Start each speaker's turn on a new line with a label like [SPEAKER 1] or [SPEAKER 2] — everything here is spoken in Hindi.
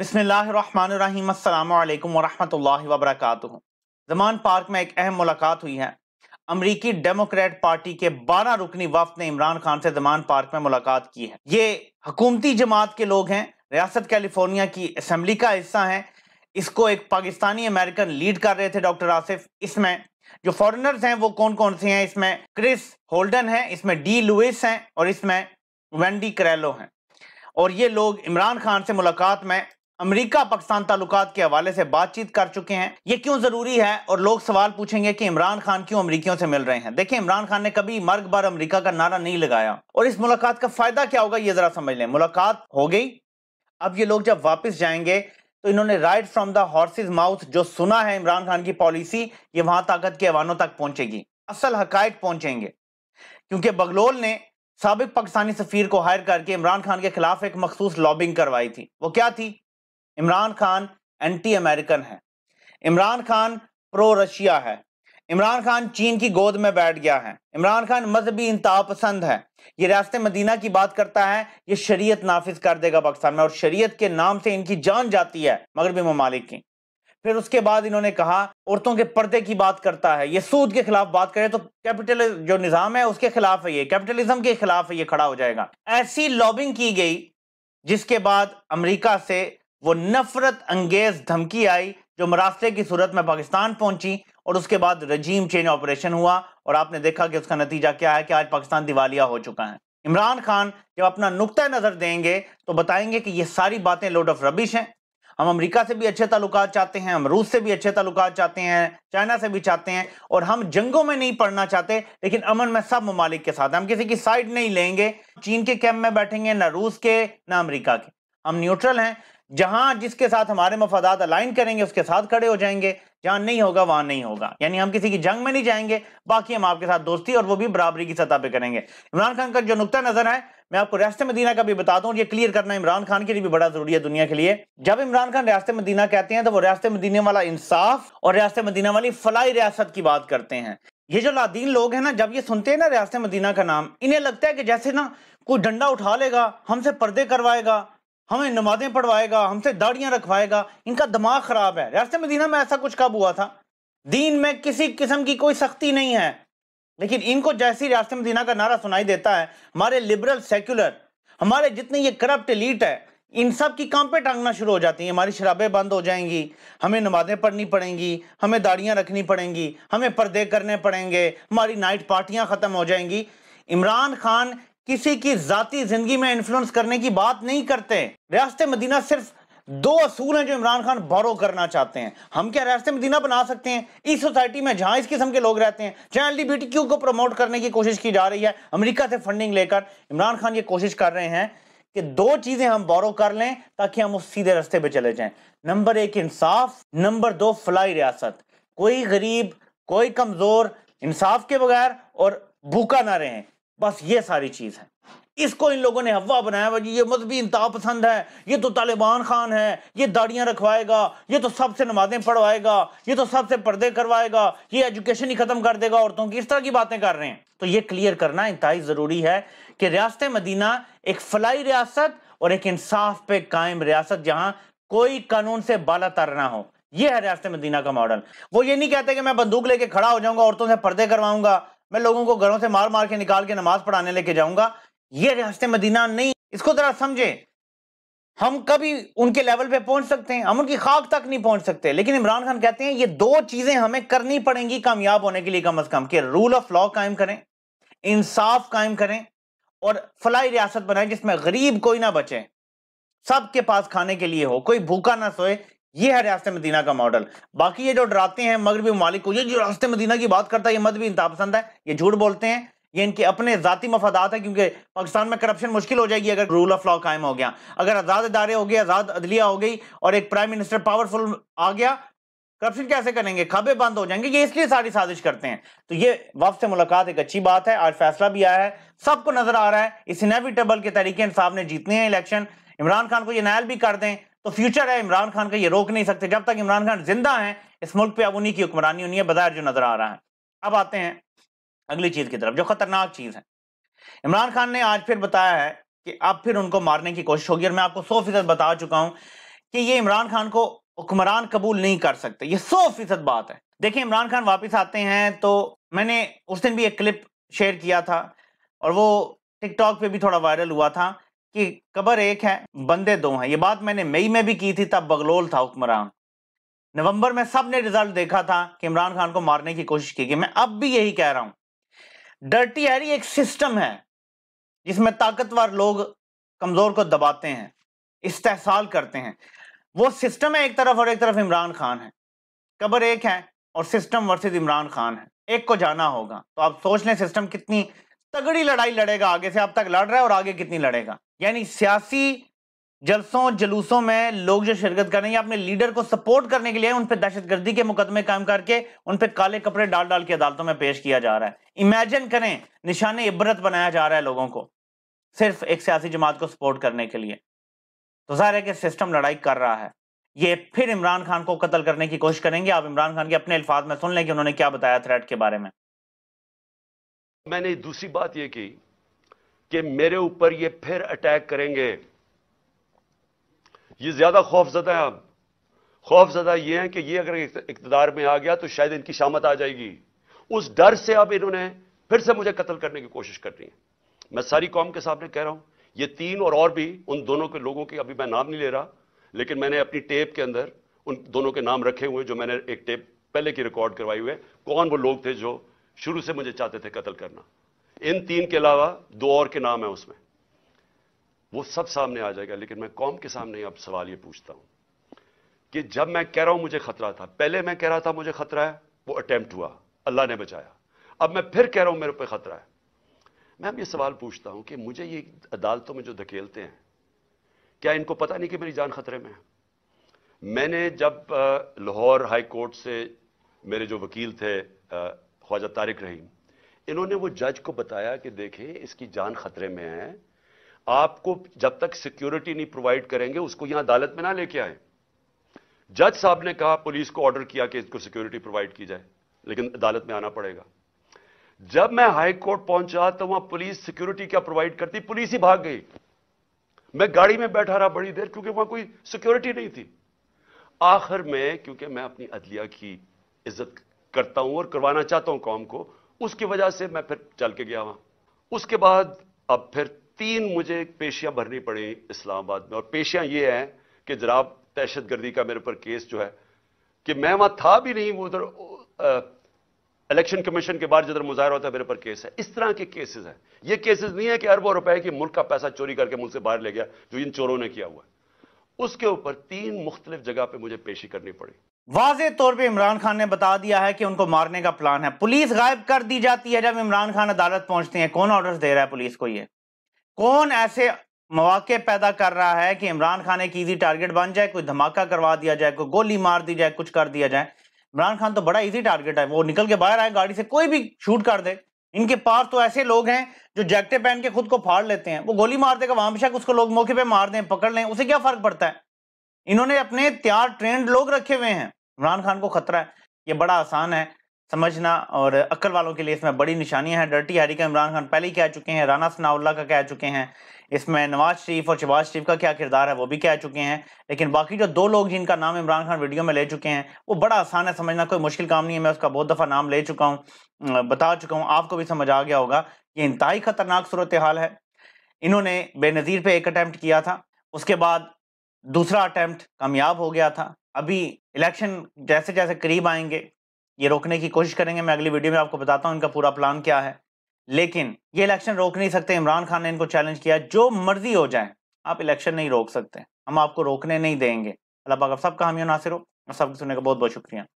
[SPEAKER 1] बसमीम जमान पार्क में एक अहम मुलाकात हुई है अमरीकी डेमोक्रेट पार्टी के 12 रुकनी वफद ने इमरान खान से जमान पार्क में मुलाकात की है ये हकूमती जमात के लोग हैं रियासत कैलिफोर्निया की असम्बली का हिस्सा है इसको एक पाकिस्तानी अमेरिकन लीड कर रहे थे डॉक्टर आसिफ इसमें जो फॉरेनर्स हैं वो कौन कौन से हैं इसमें क्रिस होल्डन है इसमें डी लुइस हैं और इसमें वेंडी करेलो हैं और ये लोग इमरान खान से मुलाकात में अमेरिका पाकिस्तान ताल्लुकात के हवाले से बातचीत कर चुके हैं ये क्यों जरूरी है और लोग सवाल पूछेंगे कि इमरान खान क्यों अमरीकियों से मिल रहे हैं देखिए इमरान खान ने कभी मर्ग बार अमरीका का नारा नहीं लगाया और इस मुलाकात का फायदा क्या होगा ये जरा समझ लें मुलाकात हो गई अब ये लोग जब वापस जाएंगे तो इन्होंने right from the horse's mouth जो सुना है इमरान खान की पॉलिसी ये वहां ताकत के अवानों तक पहुंचेगी असल हकायक पहुंचेंगे क्योंकि बगलोल ने सबक पाकिस्तानी सफीर को हायर करके इमरान खान के खिलाफ एक मखसूस लॉबिंग करवाई थी वो क्या थी इमरान खान एंटी अमेरिकन है इमरान खान प्रो रशिया है इमरान खान चीन की गोद में बैठ गया है इमरान खान मजहबी इंतहा पसंद है ये रास्ते मदीना की बात करता है ये शरीयत नाफिज कर देगा पाकिस्तान में और शरीयत के नाम से इनकी जान जाती है मगरबी ममालिक की फिर उसके बाद इन्होंने कहा औरतों के पर्दे की बात करता है ये सूद के खिलाफ बात करें तो कैपिटल जो निज़ाम है उसके खिलाफ है ये कैपिटलिज्म के खिलाफ है ये खड़ा हो जाएगा ऐसी लॉबिंग की गई जिसके बाद अमरीका से वो नफरत अंगेज धमकी आई जो मरासले की सूरत में पाकिस्तान पहुंची और उसके बाद रजीम चेंज ऑपरेशन हुआ और आपने देखा कि उसका नतीजा क्या है कि आज पाकिस्तान दिवालिया हो चुका है इमरान खान जब अपना नुकतः नज़र देंगे तो बताएंगे कि ये सारी बातें लोड ऑफ रबिश हैं हम अमेरिका से भी अच्छे ताल्लुक चाहते हैं हम रूस से भी अच्छे ताल्लुक चाहते हैं चाइना से भी चाहते हैं और हम जंगों में नहीं पढ़ना चाहते लेकिन अमन में सब ममालिक के साथ हम किसी की साइड नहीं लेंगे चीन के कैंप में बैठेंगे ना रूस के ना अमरीका के हम न्यूट्रल हैं जहां जिसके साथ हमारे मफादात अलाइन करेंगे उसके साथ खड़े हो जाएंगे जहां नहीं होगा वहां नहीं होगा यानी हम किसी की जंग में नहीं जाएंगे बाकी हम आपके साथ दोस्ती और वो भी बराबरी की सतह पे करेंगे इमरान खान का जो नुकता नजर है मैं आपको रियासत मदीना का भी बताता हूँ ये क्लियर करना इमरान खान के लिए भी बड़ा जरूरी है दुनिया के लिए जब इमरान खान रियासत मदीना कहते हैं तो वो रियासत मदीना वाला इंसाफ और रियासत मदीना वाली फलाई रियासत की बात करते हैं ये जो लादीन लोग हैं ना जब ये सुनते हैं ना रियासत मदीना का नाम इन्हें लगता है कि जैसे ना कोई डंडा उठा लेगा हमसे पर्दे करवाएगा हमें नमाजें पढ़वाएगा हमसे दाढ़ियाँ रखवाएगा इनका दिमाग ख़राब है रियासत मदीना में ऐसा कुछ कब हुआ था दीन में किसी किस्म की कोई सख्ती नहीं है लेकिन इनको जैसी रियासत मदीना का नारा सुनाई देता है हमारे लिबरल सेक्युलर हमारे जितने ये करप्ट लीट है इन सब की काम पे टांगना शुरू हो जाती है हमारी शराबें बंद हो जाएंगी हमें नमाजें पढ़नी पड़ेंगी हमें दाढ़ियाँ रखनी पड़ेंगी हमें पर्दे करने पड़ेंगे हमारी नाइट पार्टियाँ ख़त्म हो जाएंगी इमरान खान किसी की जाती जिंदगी में इन्फ्लुएंस करने की बात नहीं करते रियासत मदीना सिर्फ दो असूल हैं जो इमरान खान बोरो करना चाहते हैं हम क्या रियासत मदीना बना सकते हैं इस सोसाइटी में जहां इस किस्म के लोग रहते हैं जहां एल को प्रमोट करने की कोशिश की जा रही है अमरीका से फंडिंग लेकर इमरान खान ये कोशिश कर रहे हैं कि दो चीजें हम बोरो कर लें ताकि हम उस सीधे रास्ते पे चले जाएं नंबर एक इंसाफ नंबर दो फलाई रियासत कोई गरीब कोई कमजोर इंसाफ के बगैर और भूखा ना रहें बस ये सारी चीज़ है इसको इन लोगों ने हवा बनाया भाई ये मजहबी इंतहा पसंद है ये तो तालिबान खान है ये दाढ़ियां रखवाएगा ये तो सबसे नमाजें पढ़वाएगा ये तो सबसे पर्दे करवाएगा ये एजुकेशन ही ख़त्म कर देगा औरतों की इस तरह की बातें कर रहे हैं तो ये क्लियर करना इंतहाई ज़रूरी है कि रियासत मदीना एक फलाई रियासत और एक इंसाफ पे कायम रियासत जहां कोई कानून से बाला तर ना हो यह है रियासत मदीना का मॉडल वो ये नहीं कहते कि मैं बंदूक लेके खड़ा हो जाऊंगा औरतों से पर्दे करवाऊंगा मैं लोगों को घरों से मार मार के निकाल के नमाज पढ़ाने लेके जाऊंगा ये रिहाते मदीना नहीं इसको जरा समझे हम कभी उनके लेवल पे पहुंच सकते हैं हम उनकी खाक तक नहीं पहुंच सकते लेकिन इमरान खान कहते हैं ये दो चीजें हमें करनी पड़ेंगी कामयाब होने के लिए कम अज कम कि रूल ऑफ लॉ कायम करें इंसाफ कायम करें और फलाई रियासत बनाए जिसमें गरीब कोई ना बचे सबके पास खाने के लिए हो कोई भूखा ना सोए ये है रियासत मदीना का मॉडल बाकी ये जो डराते हैं मगरबी मालिक को ये जो रियासत मदीना की बात करता है ये मद भी पसंद है ये झूठ बोलते हैं ये इनके अपने ज़ाती मफादात है क्योंकि पाकिस्तान में करप्शन मुश्किल हो जाएगी अगर रूल ऑफ लॉ कायम हो गया अगर आज़ाद इदारे हो गए आज़ाद अदलिया हो गई और एक प्राइम मिनिस्टर पावरफुल आ गया करप्शन कैसे करेंगे खाबे बंद हो जाएंगे ये इसलिए सारी साजिश करते हैं तो ये वफ से मुलाकात एक अच्छी बात है आज फैसला भी आया है सबको नजर आ रहा है इस इनविटेबल के तरीके इंसाफ ने जीतने हैं इलेक्शन इमरान खान को ये नायल भी कर दें तो फ्यूचर है इमरान खान का ये रोक नहीं सकते जब तक इमरान खान जिंदा है इस मुल्क पे अब उन्हीं की हुक्मरानी है बदायर जो नजर आ रहा है अब आते हैं अगली चीज की तरफ जो खतरनाक चीज है इमरान खान ने आज फिर बताया है कि अब फिर उनको मारने की कोशिश होगी और मैं आपको सौ फीसद बता चुका हूं कि ये इमरान खान को हुक्मरान कबूल नहीं कर सकते ये सौ फीसद बात है देखिए इमरान खान वापस आते हैं तो मैंने उस दिन भी एक क्लिप शेयर किया था और वो टिकटॉक पे भी थोड़ा वायरल हुआ था कि कबर एक है बंदे दो हैं ये बात मैंने मई में भी की थी तब बगलोल था हुक्मरान नवंबर में सब ने रिजल्ट देखा था कि इमरान खान को मारने की कोशिश की गई मैं अब भी यही कह रहा हूं डर्टी हैरी एक सिस्टम है जिसमें ताकतवर लोग कमजोर को दबाते हैं इस्तेसाल करते हैं वो सिस्टम है एक तरफ और एक तरफ इमरान खान है कबर एक है और सिस्टम वर्सेस इमरान खान है एक को जाना होगा तो आप सोच लें सिस्टम कितनी तगड़ी लड़ाई लड़ेगा आगे से अब तक लड़ रहा है और आगे कितनी लड़ेगा यानी सियासी जलसों जलूसों में लोग जो शिरकत कर रहे हैं अपने लीडर को सपोर्ट करने के लिए उन पर दहशतगर्दी के मुकदमे कायम करके उन पर काले कपड़े डाल डाल के अदालतों में पेश किया जा रहा है इमेजिन करें निशाने इबरत बनाया जा रहा है लोगों को सिर्फ एक सियासी जमात को सपोर्ट करने के लिए तो जाहिर है कि सिस्टम लड़ाई कर रहा है ये फिर इमरान खान को कत्ल करने की कोशिश करेंगे आप इमरान खान के अपने अल्फाज में सुन लें कि उन्होंने क्या
[SPEAKER 2] बताया थ्रेट के बारे में मैंने दूसरी बात यह की कि मेरे ऊपर ये फिर अटैक करेंगे ये ज्यादा खौफजदा है अब खौफजदा ये है कि ये अगर इकतदार में आ गया तो शायद इनकी शामत आ जाएगी उस डर से अब इन्होंने फिर से मुझे कत्ल करने की कोशिश कर रही है मैं सारी कौम के सामने कह रहा हूं ये तीन और और भी उन दोनों के लोगों के अभी मैं नाम नहीं ले रहा लेकिन मैंने अपनी टेप के अंदर उन दोनों के नाम रखे हुए जो मैंने एक टेप पहले की रिकॉर्ड करवाई हुए कौन वो लोग थे जो शुरू से मुझे चाहते थे कत्ल करना इन तीन के अलावा दो और के नाम है उसमें वो सब सामने आ जाएगा लेकिन मैं कौम के सामने अब सवाल ये पूछता हूं कि जब मैं कह रहा हूं मुझे खतरा था पहले मैं कह रहा था मुझे खतरा है वो अटैम्प्ट हुआ अल्लाह ने बचाया अब मैं फिर कह रहा हूं मेरे पे खतरा है मैं अब ये सवाल पूछता हूं कि मुझे ये अदालतों में जो धकेलते हैं क्या इनको पता नहीं कि मेरी जान खतरे में है मैंने जब लाहौर हाई कोर्ट से मेरे जो वकील थे ख्वाजा तारिक रहीम इन्होंने वो जज को बताया कि देखे इसकी जान खतरे में है आपको जब तक सिक्योरिटी नहीं प्रोवाइड करेंगे उसको यहां अदालत में ना लेके आए जज साहब ने कहा पुलिस को ऑर्डर किया कि इसको सिक्योरिटी प्रोवाइड की जाए लेकिन अदालत में आना पड़ेगा जब मैं हाई कोर्ट पहुंचा तो वहां पुलिस सिक्योरिटी क्या प्रोवाइड करती पुलिस ही भाग गई मैं गाड़ी में बैठा रहा बड़ी देर क्योंकि वहां कोई सिक्योरिटी नहीं थी आखिर में क्योंकि मैं अपनी अदलिया की इज्जत करता हूं और करवाना चाहता हूं कौम को उसकी वजह से मैं फिर चल के गया वहां उसके बाद अब फिर तीन मुझे पेशियां भरनी पड़ी इस्लामाबाद में और पेशियां ये हैं कि जनाब दहशत गर्दी का मेरे ऊपर केस जो है कि मैं वहां था भी नहीं वो उधर इलेक्शन कमीशन के बाद जिधर मुजाहरा होता है मेरे पर केस है इस तरह के केसेस हैं ये केसेस नहीं है कि अरबों रुपए की मुल्क का पैसा चोरी करके मुल्क से बाहर ले गया जो इन चोरों ने किया हुआ है उसके ऊपर तीन मुख्तलिफ जगह पर मुझे पेशी करनी पड़ी
[SPEAKER 1] वाज तौर पे इमरान खान ने बता दिया है कि उनको मारने का प्लान है पुलिस गायब कर दी जाती है जब इमरान खान अदालत पहुंचते हैं कौन ऑर्डर्स दे रहा है पुलिस को ये कौन ऐसे मौाक़े पैदा कर रहा है कि इमरान खान एक ईजी टारगेट बन जाए कोई धमाका करवा दिया जाए कोई गोली मार दी जाए कुछ कर दिया जाए इमरान खान तो बड़ा ईजी टारगेट है वो निकल के बाहर आए गाड़ी से कोई भी शूट कर दे इनके पास तो ऐसे लोग हैं जो जैकटे पहन के खुद को फाड़ लेते हैं वो गोली मार देगा वहां पर उसको लोग मौके पर मार दें पकड़ लें उसे क्या फर्क पड़ता है इन्होंने अपने तैयार ट्रेंड लोग रखे हुए हैं इमरान खान को खतरा है ये बड़ा आसान है समझना और अक्ल वालों के लिए इसमें बड़ी निशानियां हैं डर्टी हैरी का इमरान खान पहले ही कह चुके हैं राना सनाउल्ला का कह चुके हैं इसमें नवाज शरीफ और शहबाज शरीफ का क्या किरदार है वो भी कह चुके हैं लेकिन बाकी जो दो लोग जिनका नाम इमरान खान वीडियो में ले चुके हैं वो बड़ा आसान है समझना कोई मुश्किल काम नहीं है मैं उसका बहुत दफ़ा नाम ले चुका हूँ बता चुका हूँ आपको भी समझ आ गया होगा ये इंतहाई ख़तरनाक सूरत हाल है इन्होंने बेनज़ीर पर एक अटैम्प्ट किया था उसके बाद दूसरा अटैम्प्ट कामयाब हो गया था अभी इलेक्शन जैसे जैसे करीब आएंगे ये रोकने की कोशिश करेंगे मैं अगली वीडियो में आपको बताता हूँ इनका पूरा प्लान क्या है लेकिन ये इलेक्शन रोक नहीं सकते इमरान खान ने इनको चैलेंज किया जो मर्जी हो जाए आप इलेक्शन नहीं रोक सकते हम आपको रोकने नहीं देंगे अल्लाह पाक सब कहामियों नासिर हो और सबको सुनने का बहुत बहुत शुक्रिया